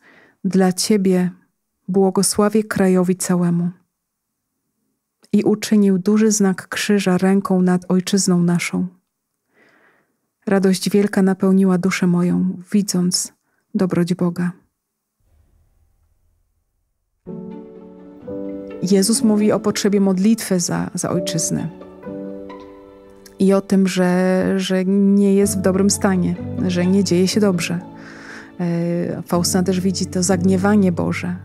Dla ciebie błogosławię krajowi całemu i uczynił duży znak krzyża ręką nad ojczyzną naszą. Radość wielka napełniła duszę moją, widząc dobroć Boga. Jezus mówi o potrzebie modlitwy za, za ojczyznę i o tym, że, że nie jest w dobrym stanie, że nie dzieje się dobrze. E, Faustyna też widzi to zagniewanie Boże.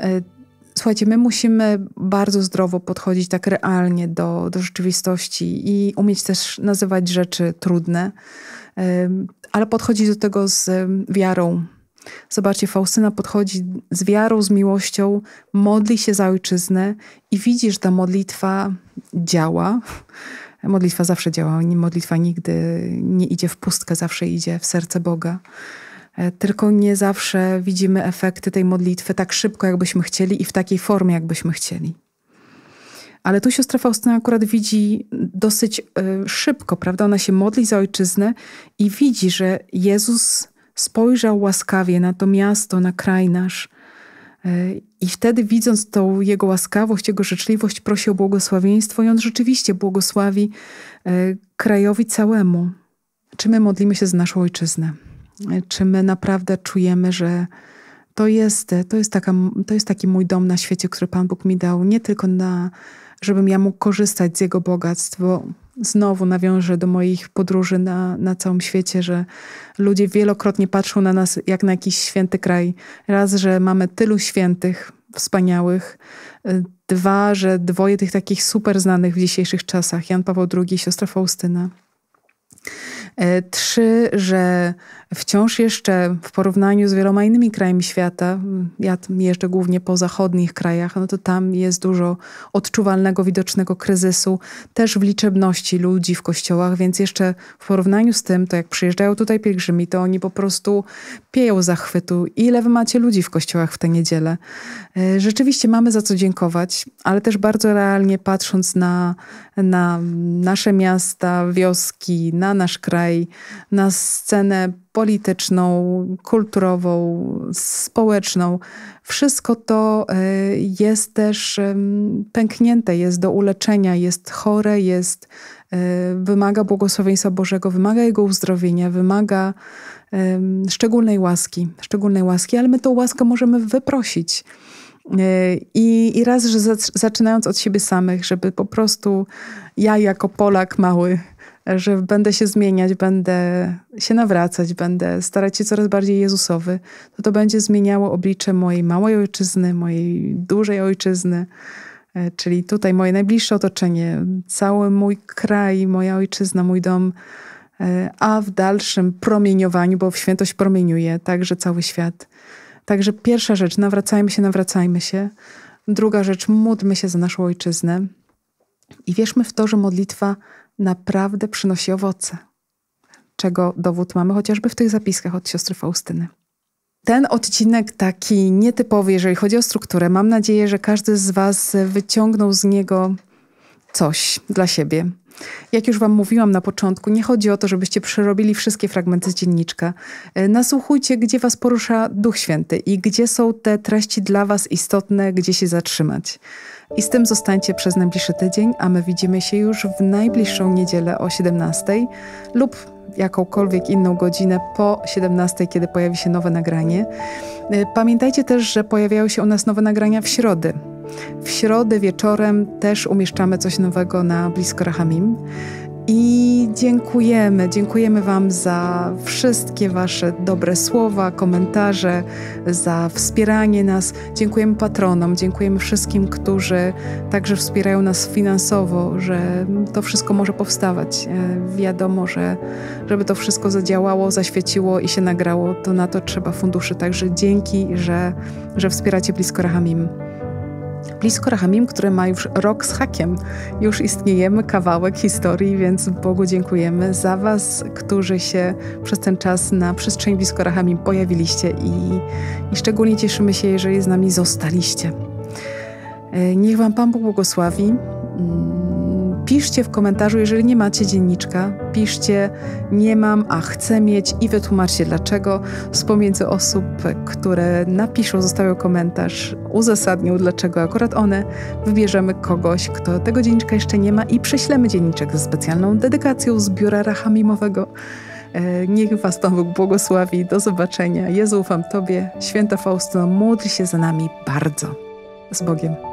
E, Słuchajcie, my musimy bardzo zdrowo podchodzić tak realnie do, do rzeczywistości i umieć też nazywać rzeczy trudne, ale podchodzić do tego z wiarą. Zobaczcie, Faustyna podchodzi z wiarą, z miłością, modli się za ojczyznę i widzi, że ta modlitwa działa. Modlitwa zawsze działa, modlitwa nigdy nie idzie w pustkę, zawsze idzie w serce Boga. E, tylko nie zawsze widzimy efekty tej modlitwy tak szybko, jakbyśmy chcieli i w takiej formie, jakbyśmy chcieli. Ale tu siostra Faustyna akurat widzi dosyć e, szybko, prawda? Ona się modli za ojczyznę i widzi, że Jezus spojrzał łaskawie na to miasto, na kraj nasz. E, I wtedy, widząc tą jego łaskawość, jego życzliwość, prosi o błogosławieństwo, i on rzeczywiście błogosławi krajowi całemu. Czy my modlimy się za naszą ojczyznę? czy my naprawdę czujemy, że to jest, to jest, taka, to jest taki mój dom na świecie, który Pan Bóg mi dał, nie tylko na, żebym ja mógł korzystać z Jego bogactw, bo znowu nawiążę do moich podróży na, na całym świecie, że ludzie wielokrotnie patrzą na nas jak na jakiś święty kraj. Raz, że mamy tylu świętych, wspaniałych. Dwa, że dwoje tych takich super znanych w dzisiejszych czasach, Jan Paweł II i siostra Faustyna. E, trzy, że wciąż jeszcze w porównaniu z wieloma innymi krajami świata, ja jeżdżę głównie po zachodnich krajach, no to tam jest dużo odczuwalnego, widocznego kryzysu, też w liczebności ludzi w kościołach, więc jeszcze w porównaniu z tym, to jak przyjeżdżają tutaj pielgrzymi, to oni po prostu pieją zachwytu. Ile wy macie ludzi w kościołach w tę niedzielę? E, rzeczywiście mamy za co dziękować, ale też bardzo realnie patrząc na, na nasze miasta, wioski, na nasz kraj, na scenę polityczną, kulturową, społeczną. Wszystko to e, jest też pęknięte, jest do uleczenia, jest chore, jest, e, wymaga błogosławieństwa Bożego, wymaga Jego uzdrowienia, wymaga szczególnej łaski, szczególnej łaski, ale my tą łaskę możemy wyprosić. E, I, I raz, że zaczynając od siebie samych, żeby po prostu ja jako Polak mały że będę się zmieniać, będę się nawracać, będę starać się coraz bardziej Jezusowy, to to będzie zmieniało oblicze mojej małej ojczyzny, mojej dużej ojczyzny, e, czyli tutaj moje najbliższe otoczenie, cały mój kraj, moja ojczyzna, mój dom, e, a w dalszym promieniowaniu, bo w świętość promieniuje także cały świat. Także pierwsza rzecz, nawracajmy się, nawracajmy się. Druga rzecz, módlmy się za naszą ojczyznę. I wierzmy w to, że modlitwa naprawdę przynosi owoce, czego dowód mamy chociażby w tych zapiskach od siostry Faustyny. Ten odcinek taki nietypowy, jeżeli chodzi o strukturę. Mam nadzieję, że każdy z Was wyciągnął z niego coś dla siebie. Jak już Wam mówiłam na początku, nie chodzi o to, żebyście przerobili wszystkie fragmenty z dzienniczka. E, nasłuchujcie, gdzie Was porusza Duch Święty i gdzie są te treści dla Was istotne, gdzie się zatrzymać. I z tym zostańcie przez najbliższy tydzień, a my widzimy się już w najbliższą niedzielę o 17 lub jakąkolwiek inną godzinę po 17, kiedy pojawi się nowe nagranie. Y, pamiętajcie też, że pojawiają się u nas nowe nagrania w środę. W środę wieczorem też umieszczamy coś nowego na Blisko Rahamim. I dziękujemy, dziękujemy Wam za wszystkie Wasze dobre słowa, komentarze, za wspieranie nas. Dziękujemy patronom, dziękujemy wszystkim, którzy także wspierają nas finansowo, że to wszystko może powstawać. E, wiadomo, że żeby to wszystko zadziałało, zaświeciło i się nagrało, to na to trzeba funduszy. Także dzięki, że, że wspieracie blisko Rahamim blisko Rahamim, które ma już rok z hakiem. Już istniejemy kawałek historii, więc Bogu dziękujemy za Was, którzy się przez ten czas na przestrzeni blisko Rahamim pojawiliście i, i szczególnie cieszymy się, jeżeli z nami zostaliście. E, niech Wam Pan Bóg błogosławi. Mm. Piszcie w komentarzu, jeżeli nie macie dzienniczka, piszcie nie mam, a chcę mieć i wytłumaczcie dlaczego z pomiędzy osób, które napiszą, zostawią komentarz, uzasadnią dlaczego akurat one, wybierzemy kogoś, kto tego dzienniczka jeszcze nie ma i prześlemy dzienniczek ze specjalną dedykacją z biura Rachamimowego. E, niech Was Pan Bóg błogosławi. Do zobaczenia. Jezu, ufam Tobie. Święta Faustyna, módl się za nami bardzo. Z Bogiem.